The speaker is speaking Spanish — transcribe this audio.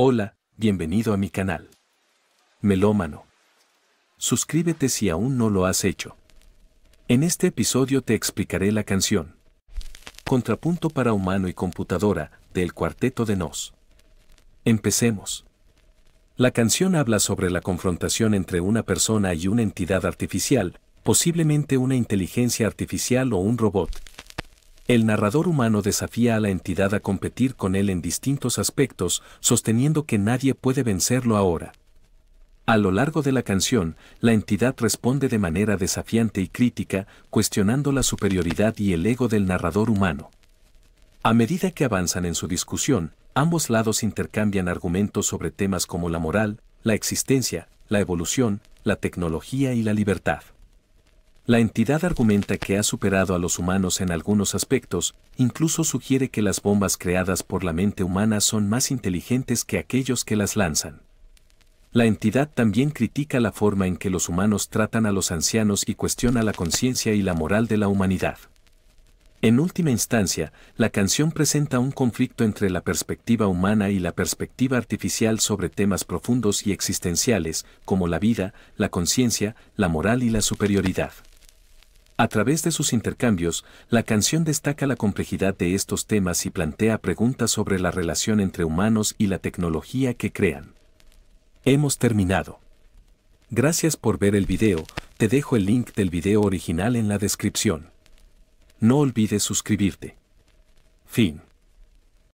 Hola, bienvenido a mi canal. Melómano. Suscríbete si aún no lo has hecho. En este episodio te explicaré la canción Contrapunto para humano y computadora del cuarteto de Nos. Empecemos. La canción habla sobre la confrontación entre una persona y una entidad artificial, posiblemente una inteligencia artificial o un robot, el narrador humano desafía a la entidad a competir con él en distintos aspectos, sosteniendo que nadie puede vencerlo ahora. A lo largo de la canción, la entidad responde de manera desafiante y crítica, cuestionando la superioridad y el ego del narrador humano. A medida que avanzan en su discusión, ambos lados intercambian argumentos sobre temas como la moral, la existencia, la evolución, la tecnología y la libertad. La entidad argumenta que ha superado a los humanos en algunos aspectos, incluso sugiere que las bombas creadas por la mente humana son más inteligentes que aquellos que las lanzan. La entidad también critica la forma en que los humanos tratan a los ancianos y cuestiona la conciencia y la moral de la humanidad. En última instancia, la canción presenta un conflicto entre la perspectiva humana y la perspectiva artificial sobre temas profundos y existenciales, como la vida, la conciencia, la moral y la superioridad. A través de sus intercambios, la canción destaca la complejidad de estos temas y plantea preguntas sobre la relación entre humanos y la tecnología que crean. Hemos terminado. Gracias por ver el video, te dejo el link del video original en la descripción. No olvides suscribirte. Fin.